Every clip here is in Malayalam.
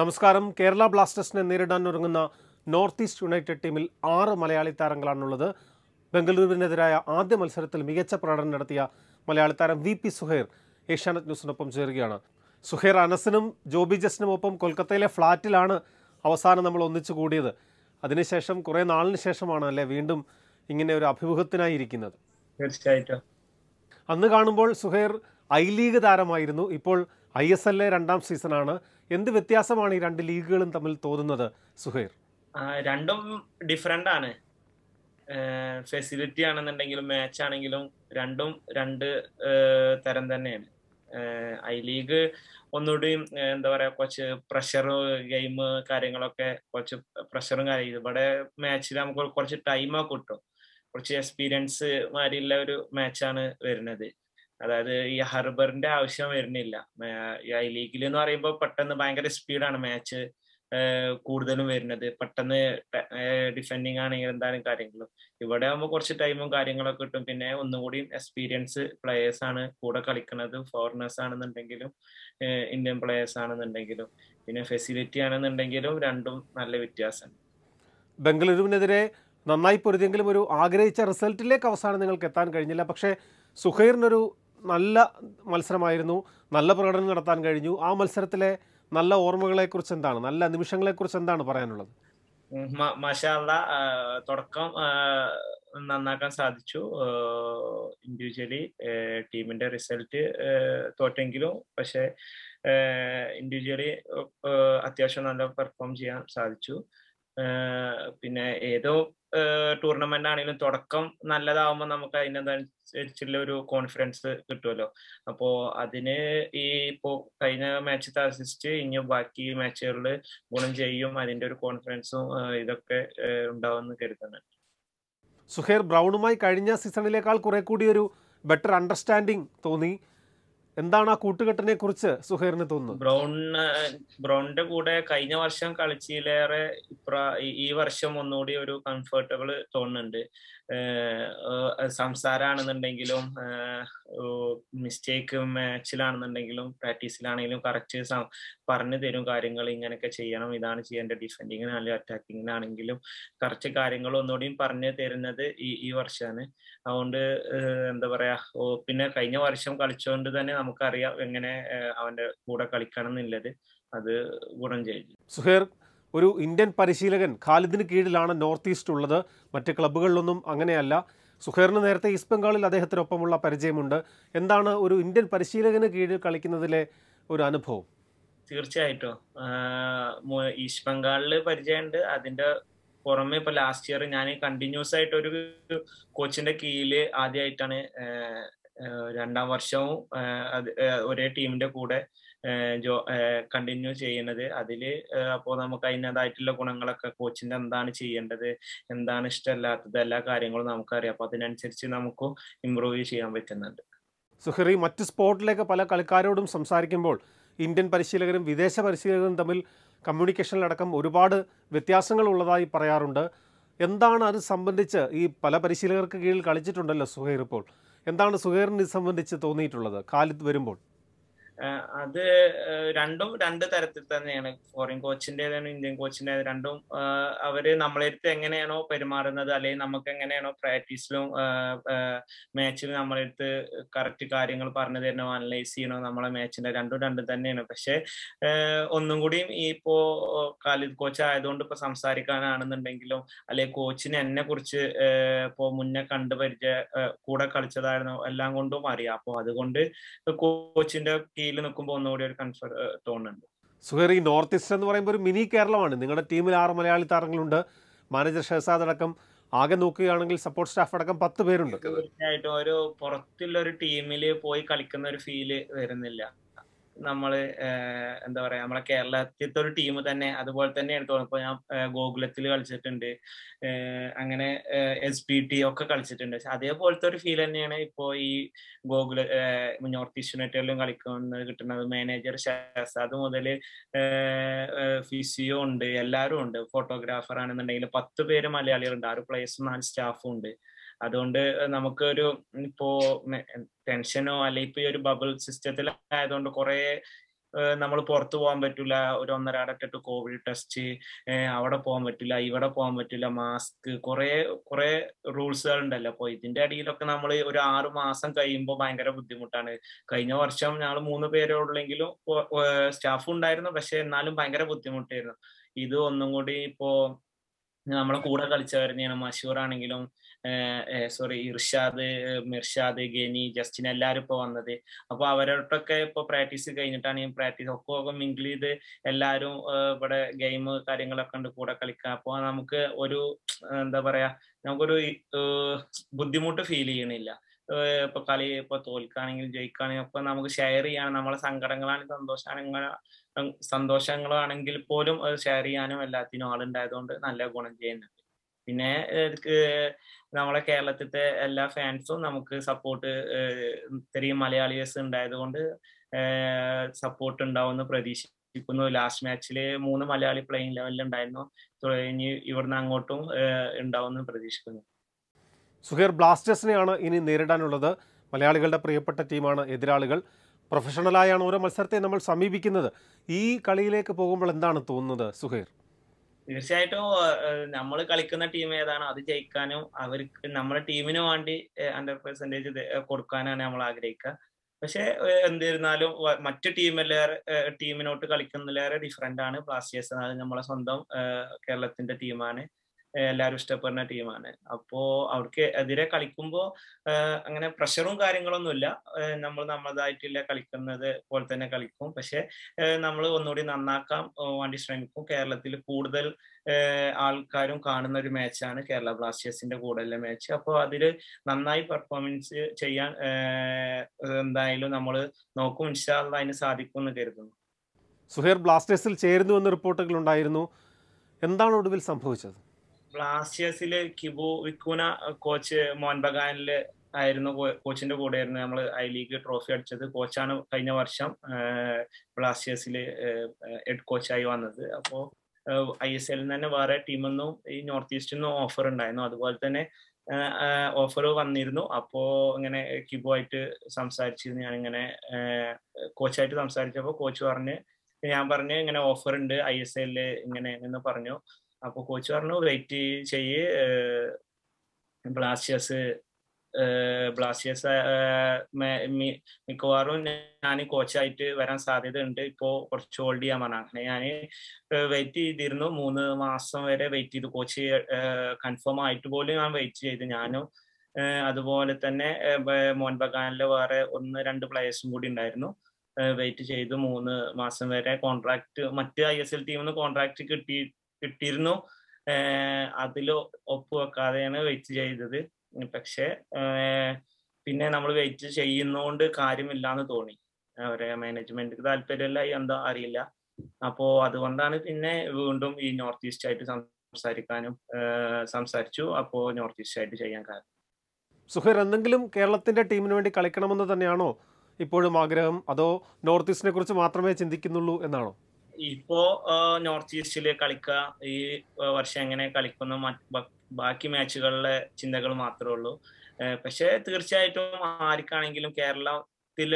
നമസ്കാരം കേരള ബ്ലാസ്റ്റേഴ്സിനെ നേരിടാൻ ഒരുങ്ങുന്ന നോർത്ത് ഈസ്റ്റ് യുണൈറ്റഡ് ടീമിൽ ആറ് മലയാളി താരങ്ങളാണുള്ളത് ബംഗളൂരുവിനെതിരായ ആദ്യ മത്സരത്തിൽ മികച്ച പ്രകടനം നടത്തിയ മലയാളി താരം വി പി സുഹൈർ ഏഷ്യാനെറ്റ് ന്യൂസിനൊപ്പം ചേരുകയാണ് സുഹൈർ അനസിനും ജോബി ജസ്റ്റിനുമൊപ്പം കൊൽക്കത്തയിലെ ഫ്ലാറ്റിലാണ് അവസാനം നമ്മൾ ഒന്നിച്ചു കൂടിയത് അതിനുശേഷം കുറേ നാളിന് ശേഷമാണ് അല്ലേ വീണ്ടും ഇങ്ങനെ ഒരു അഭിമുഖത്തിനായി ഇരിക്കുന്നത് തീർച്ചയായിട്ടും അന്ന് കാണുമ്പോൾ സുഹൈർ ഐ ലീഗ് താരമായിരുന്നു ഇപ്പോൾ ഐ എസ് എ രണ്ടാം സീസണാണ് എന്ത് വ്യത്യാസമാണ് ഈ രണ്ട് ലീഗുകളും തമ്മിൽ തോന്നുന്നത് സുഹൈർ രണ്ടും ഡിഫറെന്റ് ആണ് ഫെസിലിറ്റി ആണെന്നുണ്ടെങ്കിലും മാച്ച് ആണെങ്കിലും രണ്ടും രണ്ട് തരം തന്നെയാണ് ഐ ലീഗ് ഒന്നുകൂടി എന്താ പറയാ കുറച്ച് പ്രഷർ ഗെയിം കാര്യങ്ങളൊക്കെ കുറച്ച് പ്രഷറും കാര്യം ഇവിടെ മാച്ചിൽ നമുക്ക് കുറച്ച് ടൈമൊക്കെ കിട്ടും കുറച്ച് എക്സ്പീരിയൻസ് മാതിരിയുള്ള ഒരു മാച്ചാണ് വരുന്നത് അതായത് ഈ ഹർബറിന്റെ ആവശ്യം വരുന്നില്ല ഐ ലീഗിൽ എന്ന് പറയുമ്പോൾ പെട്ടെന്ന് ഭയങ്കര സ്പീഡാണ് മാച്ച് കൂടുതലും വരുന്നത് പെട്ടെന്ന് ഡിഫെൻഡിങ് ആണെങ്കിൽ എന്തായാലും കാര്യങ്ങളും ഇവിടെ ആകുമ്പോൾ കുറച്ച് ടൈമും കാര്യങ്ങളൊക്കെ കിട്ടും പിന്നെ ഒന്നുകൂടി എക്സ്പീരിയൻസ് പ്ലേയേഴ്സ് ആണ് കൂടെ കളിക്കുന്നത് ഫോറിനേഴ്സ് ആണെന്നുണ്ടെങ്കിലും ഇന്ത്യൻ പ്ലേയേഴ്സ് ആണെന്നുണ്ടെങ്കിലും പിന്നെ ഫെസിലിറ്റി ആണെന്നുണ്ടെങ്കിലും രണ്ടും നല്ല വ്യത്യാസം ബംഗളൂരുവിനെതിരെ നന്നായി പൊരുതെങ്കിലും ഒരു ആഗ്രഹിച്ച റിസൾട്ടിലേക്ക് അവസാനം നിങ്ങൾക്ക് എത്താൻ കഴിഞ്ഞില്ല പക്ഷേ സുഹൈറിനൊരു നല്ല മത്സരമായിരുന്നു നല്ല പ്രകടനം നടത്താൻ കഴിഞ്ഞു ആ മത്സരത്തിലെ നല്ല ഓർമ്മകളെക്കുറിച്ച് എന്താണ് നല്ല നിമിഷങ്ങളെക്കുറിച്ച് എന്താണ് പറയാനുള്ളത് മഷാല തുടക്കം നന്നാക്കാൻ സാധിച്ചു ഇൻഡിവിജ്വലി ടീമിന്റെ റിസൾട്ട് തോറ്റെങ്കിലും പക്ഷേ ഇൻഡിവിജ്വലി അത്യാവശ്യം നല്ല പെർഫോം ചെയ്യാൻ സാധിച്ചു പിന്നെ ഏതോ ടൂർണമെന്റ് ആണെങ്കിലും തുടക്കം നല്ലതാവുമ്പോൾ നമുക്ക് അതിനനുസരിച്ചുള്ള ഒരു കോൺഫിഡൻസ് കിട്ടുമല്ലോ അപ്പോ അതിന് ഈ ഇപ്പോ കഴിഞ്ഞ മാച്ച് അസിസ്റ്റ് ഇനി ബാക്കി മാച്ചുകളിൽ ഗുണം ചെയ്യും അതിന്റെ ഒരു കോൺഫിഡൻസും ഇതൊക്കെ ഉണ്ടാവുമെന്ന് കരുതുന്നുണ്ട് സുഹേർ ബ്രൗണുമായി കഴിഞ്ഞ സീസണിലേക്കാൾ കുറെ കൂടി ഒരു ബെറ്റർ അണ്ടർസ്റ്റാൻഡിങ് തോന്നി എന്താണ് ആ കൂട്ടുകെട്ടിനെ കുറിച്ച് സുഹൈറിന് തോന്നുന്നു ബ്രൗൺ ബ്രൗണിന്റെ കൂടെ കഴിഞ്ഞ വർഷം കളിച്ചിലേറെ ഈ വർഷം ഒന്നുകൂടി ഒരു കംഫർട്ടബിൾ തോന്നുന്നുണ്ട് സംസാരമാണെന്നുണ്ടെങ്കിലും മിസ്റ്റേക്ക് മാച്ചിലാണെന്നുണ്ടെങ്കിലും പ്രാക്ടീസിലാണെങ്കിലും കറക്റ്റ് പറഞ്ഞു തരും കാര്യങ്ങൾ ഇങ്ങനെയൊക്കെ ചെയ്യണം ഇതാണ് ചെയ്യേണ്ട ഡിഫെൻഡിങ്ങിനാണെങ്കിലും അറ്റാക്കിങ്ങിനാണെങ്കിലും കറക്റ്റ് കാര്യങ്ങൾ ഒന്നുകൂടിയും പറഞ്ഞു തരുന്നത് ഈ ഈ വർഷമാണ് അതുകൊണ്ട് എന്താ പറയാ പിന്നെ കഴിഞ്ഞ വർഷം കളിച്ചുകൊണ്ട് തന്നെ നമുക്കറിയാം എങ്ങനെ അവന്റെ കൂടെ എന്നുള്ളത് അത് ഗുണം ചെയ്തു സുഹേർ ഒരു ഇന്ത്യൻ പരിശീലകൻ ഖാലിദിന് കീഴിലാണ് നോർത്ത് ഈസ്റ്റ് ഉള്ളത് മറ്റ് ക്ലബുകളിലൊന്നും അങ്ങനെയല്ല സുഹേറിന് നേരത്തെ ഈസ്റ്റ് ബംഗാളിൽ അദ്ദേഹത്തിനൊപ്പമുള്ള പരിചയമുണ്ട് എന്താണ് ഒരു ഇന്ത്യൻ പരിശീലകന് കീഴിൽ കളിക്കുന്നതിലെ ഒരു അനുഭവം തീർച്ചയായിട്ടും ഈസ്റ്റ് ബംഗാളിൽ പരിചയമുണ്ട് അതിന്റെ പുറമെ ഇപ്പൊ ലാസ്റ്റ് ഇയർ ഞാൻ കണ്ടിന്യൂസ് ആയിട്ട് ഒരു കോച്ചിന്റെ കീഴിൽ ആദ്യമായിട്ടാണ് രണ്ടാം വർഷവും ഒരേ ടീമിന്റെ കൂടെ ജോ കണ്ടിന്യൂ ചെയ്യുന്നത് അതിൽ അപ്പോൾ നമുക്ക് അതിൻ്റെതായിട്ടുള്ള ഗുണങ്ങളൊക്കെ കോച്ചിന്റെ എന്താണ് ചെയ്യേണ്ടത് എന്താണ് ഇഷ്ടമല്ലാത്തത് എല്ലാ കാര്യങ്ങളും നമുക്കറിയാം അപ്പോൾ അതിനനുസരിച്ച് നമുക്ക് ഇമ്പ്രൂവ് ചെയ്യാൻ പറ്റുന്നുണ്ട് സുഹറി മറ്റ് സ്പോർട്ടിലേക്ക് പല കളിക്കാരോടും സംസാരിക്കുമ്പോൾ ഇന്ത്യൻ പരിശീലകരും വിദേശ പരിശീലകരും തമ്മിൽ കമ്മ്യൂണിക്കേഷനിലടക്കം ഒരുപാട് വ്യത്യാസങ്ങൾ ഉള്ളതായി പറയാറുണ്ട് എന്താണ് അത് സംബന്ധിച്ച് ഈ പല പരിശീലകർക്ക് കീഴിൽ കളിച്ചിട്ടുണ്ടല്ലോ സുഹൈർ ഇപ്പോൾ എന്താണ് സുഹേറിനെ സംബന്ധിച്ച് തോന്നിയിട്ടുള്ളത് കാലിത്ത് വരുമ്പോൾ അത് രണ്ടും രണ്ട് തരത്തിൽ തന്നെയാണ് ഫോറിൻ കോച്ചിൻ്റെതാണ് ഇന്ത്യൻ കോച്ചിൻ്റെ രണ്ടും അവര് നമ്മളെടുത്ത് എങ്ങനെയാണോ പെരുമാറുന്നത് അല്ലെങ്കിൽ നമുക്ക് എങ്ങനെയാണോ പ്രാക്ടീസിലും മാച്ചിലും നമ്മളെടുത്ത് കറക്റ്റ് കാര്യങ്ങൾ പറഞ്ഞു തരണോ അനലൈസ് ചെയ്യണോ നമ്മളെ മാച്ചിന്റെ രണ്ടും രണ്ടും തന്നെയാണ് പക്ഷെ ഒന്നും കൂടിയും ഇപ്പോ കാലിദ് കോച്ച് ആയതുകൊണ്ട് ഇപ്പൊ സംസാരിക്കാനാണെന്നുണ്ടെങ്കിലും അല്ലെങ്കിൽ കോച്ചിന് എന്നെ കുറിച്ച് ഇപ്പോ മുന്നേ കണ്ടു പരിചയ കൂടെ കളിച്ചതായിരുന്നു എല്ലാം കൊണ്ടും അറിയാം അപ്പോ അതുകൊണ്ട് കോച്ചിന്റെ കീഴിൽ നിൽക്കുമ്പോൾ ഒന്നുകൂടി ഒരു കൺഫർ തോന്നുന്നുണ്ട് ഈ നോർത്ത് ഈസ്റ്റ് എന്ന് പറയുമ്പോൾ ഒരു മിനി കേരളമാണ് നിങ്ങളുടെ ടീമിൽ ആറ് മലയാളി താരങ്ങളുണ്ട് മാനേജർ ഷെഹസാദ് അടക്കം ആകെ നോക്കുകയാണെങ്കിൽ സപ്പോർട്ട് സ്റ്റാഫ് അടക്കം പത്ത് പേരുണ്ട് തീർച്ചയായിട്ടും ഒരു പുറത്തുള്ള ഒരു ടീമിൽ പോയി കളിക്കുന്ന ഒരു ഫീല് വരുന്നില്ല നമ്മള് എന്താ പറയാ നമ്മളെ കേരളത്തിലത്തെ ഒരു ടീം തന്നെ അതുപോലെ തന്നെയാണ് തോന്നുന്നത് ഇപ്പൊ ഞാൻ ഗോകുലത്തിൽ കളിച്ചിട്ടുണ്ട് അങ്ങനെ എസ് പി ടി ഒക്കെ കളിച്ചിട്ടുണ്ട് പക്ഷെ അതേപോലത്തെ ഒരു ഫീൽ തന്നെയാണ് ഇപ്പോ ഈ ഗോകുല നോർത്ത് ഈസ്റ്റ് യുണൈറ്റഡിലും കളിക്കുന്നത് കിട്ടുന്നത് മാനേജർ ഷഹസാദ് മുതൽ ഫിസിയോ ഉണ്ട് എല്ലാവരും ഉണ്ട് ഫോട്ടോഗ്രാഫർ ആണെന്നുണ്ടെങ്കിൽ പത്ത് പേര് മലയാളികളുണ്ട് ആറ് പ്ലേയേഴ്സും നാല് സ്റ്റാഫും ഉണ്ട് അതുകൊണ്ട് നമുക്കൊരു ഇപ്പോ ടെൻഷനോ അല്ലെങ്കിൽ ഇപ്പൊ ഈ ഒരു ബബിൾ സിസ്റ്റത്തിൽ ആയതുകൊണ്ട് കുറെ നമ്മൾ പുറത്തു പോകാൻ പറ്റില്ല ഒരു ഒന്നരാടത്തിട്ട് കോവിഡ് ടെസ്റ്റ് അവിടെ പോകാൻ പറ്റില്ല ഇവിടെ പോകാൻ പറ്റില്ല മാസ്ക് കുറെ കുറെ റൂൾസുകൾ ഉണ്ടല്ലോ അപ്പൊ ഇതിന്റെ അടിയിലൊക്കെ നമ്മൾ ഒരു ആറു മാസം കഴിയുമ്പോൾ ഭയങ്കര ബുദ്ധിമുട്ടാണ് കഴിഞ്ഞ വർഷം ഞങ്ങൾ മൂന്ന് പേരേ സ്റ്റാഫ് ഉണ്ടായിരുന്നു പക്ഷെ എന്നാലും ഭയങ്കര ബുദ്ധിമുട്ടായിരുന്നു ഇത് ഒന്നും കൂടി ഇപ്പോ നമ്മളെ കൂടെ കളിച്ചവർ മഷൂർ ആണെങ്കിലും സോറി ഇർഷാദ് മിർഷാദ് ഗനി ജസ്റ്റിൻ എല്ലാവരും ഇപ്പൊ വന്നത് അപ്പൊ അവരോട്ടൊക്കെ ഇപ്പൊ പ്രാക്ടീസ് കഴിഞ്ഞിട്ടാണ് ഈ പ്രാക്ടീസ് ഒക്കെ ഒക്കെ മിങ്കിൾ ചെയ്ത് എല്ലാവരും ഇവിടെ ഗെയിം കാര്യങ്ങളൊക്കെ ഉണ്ട് കൂടെ കളിക്കുക അപ്പൊ നമുക്ക് ഒരു എന്താ പറയാ നമുക്കൊരു ബുദ്ധിമുട്ട് ഫീൽ ചെയ്യണില്ല ഇപ്പൊ കളി ഇപ്പൊ തോൽക്കുകയാണെങ്കിലും ജയിക്കുകയാണെങ്കിലും ഒക്കെ നമുക്ക് ഷെയർ ചെയ്യാൻ നമ്മളെ സങ്കടങ്ങളാണെങ്കിൽ സന്തോഷങ്ങൾ സന്തോഷങ്ങളാണെങ്കിൽ പോലും ഷെയർ ചെയ്യാനും എല്ലാത്തിനും ആളുണ്ടായതുകൊണ്ട് നല്ല ഗുണം ചെയ്യുന്നുണ്ട് പിന്നെ നമ്മളെ കേരളത്തിലത്തെ എല്ലാ ഫാൻസും നമുക്ക് സപ്പോർട്ട് ഇത്രയും മലയാളിയേഴ്സ് ഉണ്ടായത് കൊണ്ട് സപ്പോർട്ട് ഉണ്ടാവുമെന്ന് പ്രതീക്ഷിക്കുന്നു ലാസ്റ്റ് മാച്ചില് മൂന്ന് മലയാളി പ്ലെയിങ് ലെവലിൽ ഉണ്ടായിരുന്നു തുടങ്ങി ഇവിടുന്ന് അങ്ങോട്ടും ഉണ്ടാവുമെന്ന് പ്രതീക്ഷിക്കുന്നു സുഹേർ ബ്ലാസ്റ്റേഴ്സിനെയാണ് ഇനി നേരിടാനുള്ളത് മലയാളികളുടെ പ്രിയപ്പെട്ട ടീമാണ് എതിരാളികൾ പ്രൊഫഷണലായാണ് ഓരോ മത്സരത്തെ നമ്മൾ സമീപിക്കുന്നത് ഈ കളിയിലേക്ക് പോകുമ്പോൾ എന്താണ് തോന്നുന്നത് സുഹേർ തീർച്ചയായിട്ടും നമ്മൾ കളിക്കുന്ന ടീം ഏതാണോ അത് ജയിക്കാനും അവർക്ക് നമ്മുടെ ടീമിന് വേണ്ടി ഹൺഡ്രഡ് പെർസെന്റേജ് കൊടുക്കാനാണ് നമ്മൾ ആഗ്രഹിക്കുക പക്ഷെ എന്തിരുന്നാലും മറ്റു ടീമിലേറെ ടീമിനോട്ട് കളിക്കുന്നതിലേറെ ഡിഫറെന്റ് ആണ് ബ്ലാസ്റ്റേഴ്സ് നമ്മളെ സ്വന്തം കേരളത്തിന്റെ ടീമാണ് എല്ലാവരും ഇഷ്ടപ്പെടുന്ന ടീമാണ് അപ്പോ അവർക്ക് എതിരെ കളിക്കുമ്പോ അങ്ങനെ പ്രഷറും കാര്യങ്ങളൊന്നുമില്ല നമ്മൾ നമ്മളതായിട്ടില്ല കളിക്കുന്നത് പോലെ തന്നെ കളിക്കും പക്ഷെ നമ്മൾ ഒന്നുകൂടി നന്നാക്കാൻ വേണ്ടി ശ്രമിക്കും കേരളത്തിൽ കൂടുതൽ ആൾക്കാരും കാണുന്ന ഒരു മാച്ചാണ് കേരള ബ്ലാസ്റ്റേഴ്സിന്റെ കൂടെയുള്ള മാച്ച് അപ്പോൾ അതിൽ നന്നായി പെർഫോമൻസ് ചെയ്യാൻ എന്തായാലും നമ്മൾ നോക്കും ഇൻഷാള്ള അതിന് സാധിക്കും എന്ന് കരുതുന്നു സുഹേർ ബ്ലാസ്റ്റേഴ്സിൽ ചേരുന്നു എന്ന റിപ്പോർട്ടുകൾ ഉണ്ടായിരുന്നു എന്താണ് ഒടുവിൽ സംഭവിച്ചത് ബ്ലാസ്റ്റേഴ്സില് കിബോ വിക്കൂന കോച്ച് മോൻബഗാനില് ആയിരുന്നു കോച്ചിന്റെ ആയിരുന്നു നമ്മൾ ഐ ലീഗ് ട്രോഫി അടിച്ചത് കോച്ചാണ് കഴിഞ്ഞ വർഷം ബ്ലാസ്റ്റേഴ്സില് ഹെഡ് കോച്ചായി വന്നത് അപ്പോൾ ഐ എസ് എല്ലിൽ തന്നെ വേറെ ടീമിൽ നിന്നും ഈ നോർത്ത് ഈസ്റ്റിൽ നിന്നും ഓഫർ ഉണ്ടായിരുന്നു അതുപോലെ തന്നെ ഓഫർ വന്നിരുന്നു അപ്പോൾ ഇങ്ങനെ കിബോ ആയിട്ട് സംസാരിച്ചിരുന്നു ഞാനിങ്ങനെ കോച്ചായിട്ട് സംസാരിച്ചപ്പോൾ കോച്ച് പറഞ്ഞ് ഞാൻ പറഞ്ഞു ഇങ്ങനെ ഓഫർ ഉണ്ട് ഐ എസ് എല്ലിൽ ഇങ്ങനെ എന്ന് പറഞ്ഞു അപ്പൊ കോച്ച് പറഞ്ഞു വെയിറ്റ് ചെയ്യ് ബ്ലാസ്റ്റേഴ്സ് ബ്ലാസ്റ്റേഴ്സ് മിക്കവാറും ഞാൻ കോച്ചായിട്ട് വരാൻ ഉണ്ട് ഇപ്പോ കുറച്ച് ഹോൾഡ് ചെയ്യാൻ പറഞ്ഞു അങ്ങനെ ഞാൻ വെയിറ്റ് ചെയ്തിരുന്നു മൂന്ന് മാസം വരെ വെയിറ്റ് ചെയ്തു കോച്ച് കൺഫേം ആയിട്ട് പോലും ഞാൻ വെയിറ്റ് ചെയ്തു ഞാനും അതുപോലെ തന്നെ മോൻബഗാനിലെ ബഗാനിലെ വേറെ ഒന്ന് രണ്ട് പ്ലേയേഴ്സും കൂടി ഉണ്ടായിരുന്നു വെയിറ്റ് ചെയ്തു മൂന്ന് മാസം വരെ കോൺട്രാക്ട് മറ്റ് ഐ എസ് എൽ ടീമിൽ നിന്ന് കോൺട്രാക്ട് കിട്ടി കിട്ടിയിരുന്നു അതിൽ വെക്കാതെയാണ് വെയിറ്റ് ചെയ്തത് പക്ഷേ പിന്നെ നമ്മൾ വെയിറ്റ് ചെയ്യുന്നോണ്ട് കാര്യമില്ലാന്ന് തോന്നി അവരെ മാനേജ്മെന്റ് താല്പര്യമല്ല എന്താ അറിയില്ല അപ്പോ അതുകൊണ്ടാണ് പിന്നെ വീണ്ടും ഈ നോർത്ത് ഈസ്റ്റ് ആയിട്ട് സംസാരിക്കാനും സംസാരിച്ചു അപ്പോ നോർത്ത് ഈസ്റ്റ് ആയിട്ട് ചെയ്യാൻ കാരണം സുഹർ എന്തെങ്കിലും കേരളത്തിന്റെ ടീമിന് വേണ്ടി കളിക്കണമെന്ന് തന്നെയാണോ ഇപ്പോഴും ആഗ്രഹം അതോ നോർത്ത് ഈസ്റ്റിനെ കുറിച്ച് മാത്രമേ ചിന്തിക്കുന്നുള്ളൂ എന്നാണോ ഇപ്പോ നോർത്ത് ഈസ്റ്റില് കളിക്കുക ഈ വർഷം എങ്ങനെ കളിക്കുന്ന ബാക്കി മാച്ചുകളിലെ ചിന്തകൾ മാത്രമേ ഉള്ളൂ പക്ഷെ തീർച്ചയായിട്ടും ആർക്കാണെങ്കിലും കേരളത്തിൽ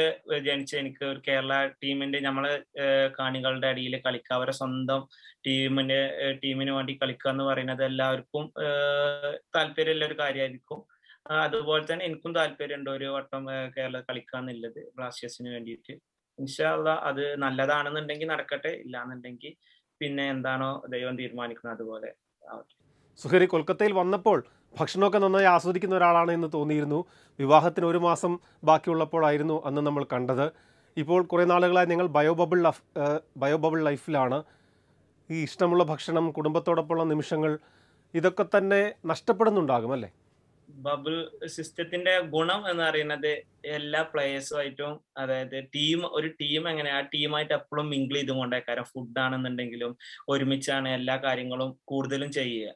ജനിച്ച എനിക്ക് ഒരു കേരള ടീമിന്റെ നമ്മളെ കാണികളുടെ അടിയിൽ കളിക്കുക അവരെ സ്വന്തം ടീമിന്റെ ടീമിന് വേണ്ടി കളിക്കുക എന്ന് പറയുന്നത് എല്ലാവർക്കും താല്പര്യമുള്ള ഒരു കാര്യമായിരിക്കും അതുപോലെ തന്നെ എനിക്കും താല്പര്യമുണ്ട് ഒരു വട്ടം കേരള കളിക്കാന്നുള്ളത് ബ്ലാസ്റ്റേഴ്സിന് വേണ്ടിയിട്ട് ഇൻഷാല്ല അത് നല്ലതാണെന്നുണ്ടെങ്കിൽ നടക്കട്ടെ ഇല്ലാന്നുണ്ടെങ്കിൽ പിന്നെ എന്താണോ ദൈവം തീരുമാനിക്കുന്നത് അതുപോലെ സുഹരി കൊൽക്കത്തയിൽ വന്നപ്പോൾ ഭക്ഷണമൊക്കെ നന്നായി ആസ്വദിക്കുന്ന ഒരാളാണ് എന്ന് തോന്നിയിരുന്നു വിവാഹത്തിന് ഒരു മാസം ബാക്കിയുള്ളപ്പോഴായിരുന്നു അന്ന് നമ്മൾ കണ്ടത് ഇപ്പോൾ കുറേ നാളുകളായി നിങ്ങൾ ബയോബബിൾ ബയോബബിൾ ലൈഫിലാണ് ഈ ഇഷ്ടമുള്ള ഭക്ഷണം കുടുംബത്തോടൊപ്പമുള്ള നിമിഷങ്ങൾ ഇതൊക്കെ തന്നെ നഷ്ടപ്പെടുന്നുണ്ടാകും അല്ലേ ബബിൾ സിസ്റ്റത്തിന്റെ ഗുണം എന്ന് പറയുന്നത് എല്ലാ പ്ലേയേഴ്സുമായിട്ടും അതായത് ടീം ഒരു ടീം എങ്ങനെ ആ ടീമായിട്ട് എപ്പോഴും മിങ്കിൾ ചെയ്തുകൊണ്ടേ കാരണം ഫുഡാണെന്നുണ്ടെങ്കിലും ഒരുമിച്ചാണ് എല്ലാ കാര്യങ്ങളും കൂടുതലും ചെയ്യുക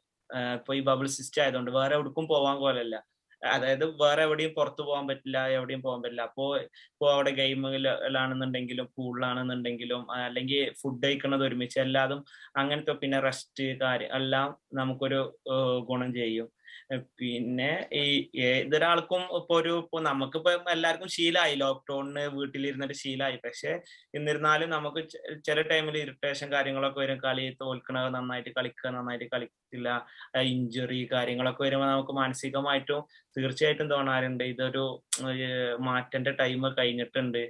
ഇപ്പൊ ഈ ബബിൾ സിസ്റ്റം ആയതുകൊണ്ട് വേറെ എവിടേക്കും പോവാൻ പോലല്ല അതായത് വേറെ എവിടെയും പുറത്തു പോകാൻ പറ്റില്ല എവിടെയും പോകാൻ പറ്റില്ല അപ്പോ ഇപ്പോ അവിടെ ഗെയിമിലാണെന്നുണ്ടെങ്കിലും പൂളിലാണെന്നുണ്ടെങ്കിലും അല്ലെങ്കിൽ ഫുഡ് കഴിക്കുന്നത് ഒരുമിച്ച് എല്ലാതും അങ്ങനത്തെ പിന്നെ റെസ്റ്റ് കാര്യം എല്ലാം നമുക്കൊരു ഗുണം ചെയ്യും പിന്നെ ഈ ഏതൊരാൾക്കും ഇപ്പൊ ഒരു ഇപ്പൊ നമുക്കിപ്പോ എല്ലാവർക്കും ശീലമായി ലോക്ക്ഡൌണിന് വീട്ടിലിരുന്നിട്ട് ശീലമായി പക്ഷെ എന്നിരുന്നാലും നമുക്ക് ചില ടൈമിൽ ഇറിറ്റേഷൻ കാര്യങ്ങളൊക്കെ വരും കളി തോൽക്കണത് നന്നായിട്ട് കളിക്കുക നന്നായിട്ട് കളിക്കില്ല ഇഞ്ചുറി കാര്യങ്ങളൊക്കെ വരുമ്പോൾ നമുക്ക് മാനസികമായിട്ടും തീർച്ചയായിട്ടും തോന്നാറുണ്ട് ഇതൊരു മാറ്റേണ്ട ടൈം കഴിഞ്ഞിട്ടുണ്ട്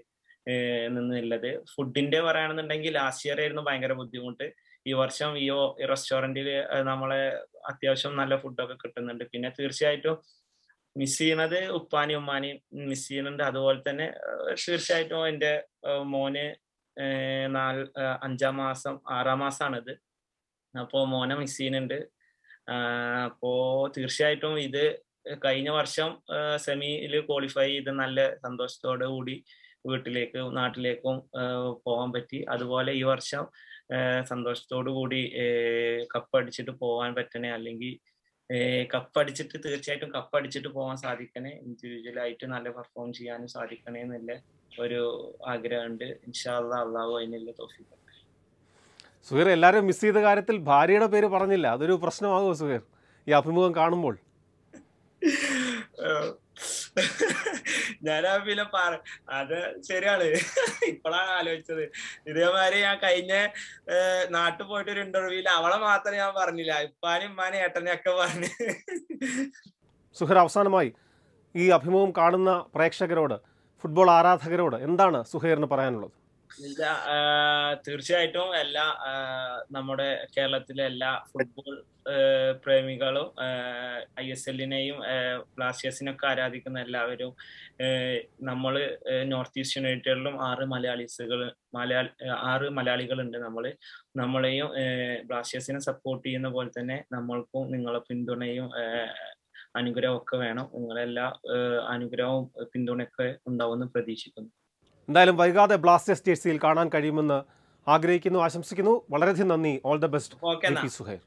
നിന്നുള്ളത് ഫുഡിന്റെ പറയുകയാണെന്നുണ്ടെങ്കിൽ ലാസ്റ്റ് ഇയർ ആയിരുന്നു ഭയങ്കര ബുദ്ധിമുട്ട് ഈ വർഷം ഈ റെസ്റ്റോറൻറ്റിൽ നമ്മളെ അത്യാവശ്യം നല്ല ഫുഡൊക്കെ കിട്ടുന്നുണ്ട് പിന്നെ തീർച്ചയായിട്ടും മിസ് ചെയ്യുന്നത് ഉപ്പാനി ഉമ്മാനി മിസ് ചെയ്യുന്നുണ്ട് അതുപോലെ തന്നെ തീർച്ചയായിട്ടും എൻ്റെ മോന് നാല് അഞ്ചാം മാസം ആറാം മാസമാണിത് അപ്പോൾ മോനെ മിസ് ചെയ്യുന്നുണ്ട് അപ്പോ തീർച്ചയായിട്ടും ഇത് കഴിഞ്ഞ വർഷം സെമിയിൽ ക്വാളിഫൈ ചെയ്ത് നല്ല സന്തോഷത്തോടു കൂടി വീട്ടിലേക്കും നാട്ടിലേക്കും പോകാൻ പറ്റി അതുപോലെ ഈ വർഷം സന്തോഷത്തോടു കൂടി കപ്പ് അടിച്ചിട്ട് പോവാൻ പറ്റണേ അല്ലെങ്കിൽ കപ്പ് അടിച്ചിട്ട് തീർച്ചയായിട്ടും കപ്പ് അടിച്ചിട്ട് പോകാൻ സാധിക്കണേ ആയിട്ട് നല്ല പെർഫോം ചെയ്യാനും സാധിക്കണേ എന്നുള്ള ഒരു ആഗ്രഹമുണ്ട് ഇൻഷാല്ല അള്ളാഹു അതിനുള്ള തോഫിക്ക് സുഹീർ എല്ലാവരും മിസ് ചെയ്ത കാര്യത്തിൽ ഭാര്യയുടെ പേര് പറഞ്ഞില്ല അതൊരു പ്രശ്നമാകുമോ സുഹീർ ഈ അഭിമുഖം കാണുമ്പോൾ ഞാൻ പിന്നെ പറ അത് ശരിയാണ് ഇപ്പോഴാണ് ആലോചിച്ചത് ഇതേമാതിരി ഞാൻ കഴിഞ്ഞ നാട്ടിൽ പോയിട്ട് ഒരു ഇന്റർവ്യൂല് അവളെ മാത്രം ഞാൻ പറഞ്ഞില്ല ഇപ്പാനും ഇമ്മാനും ഏട്ടനെ ഒക്കെ പറഞ്ഞു സുഹർ അവസാനമായി ഈ അഭിമുഖം കാണുന്ന പ്രേക്ഷകരോട് ഫുട്ബോൾ ആരാധകരോട് എന്താണ് സുഹൈറിന് പറയാനുള്ളത് തീർച്ചയായിട്ടും എല്ലാ നമ്മുടെ കേരളത്തിലെ എല്ലാ ഫുട്ബോൾ പ്രേമികളും ഐ എസ് എല്ലിനെയും ഒക്കെ ആരാധിക്കുന്ന എല്ലാവരും നമ്മൾ നോർത്ത് ഈസ്റ്റ് യുണൈറ്റഡിലും ആറ് മലയാളീസുകൾ മലയാളി ആറ് മലയാളികളുണ്ട് നമ്മൾ നമ്മളെയും ബ്ലാസ്റ്റേഴ്സിനെ സപ്പോർട്ട് ചെയ്യുന്ന പോലെ തന്നെ നമ്മൾക്കും നിങ്ങളെ പിന്തുണയും അനുഗ്രഹമൊക്കെ വേണം നിങ്ങളെല്ലാ അനുഗ്രഹവും പിന്തുണയൊക്കെ ഉണ്ടാവുമെന്ന് പ്രതീക്ഷിക്കുന്നു എന്തായാലും വൈകാതെ ബ്ലാസ്റ്റേഴ്സ് ജേഴ്സിയിൽ കാണാൻ കഴിയുമെന്ന് ആഗ്രഹിക്കുന്നു ആശംസിക്കുന്നു വളരെയധികം നന്ദി ഓൾ ദ ബെസ്റ്റ് സുഹൈർ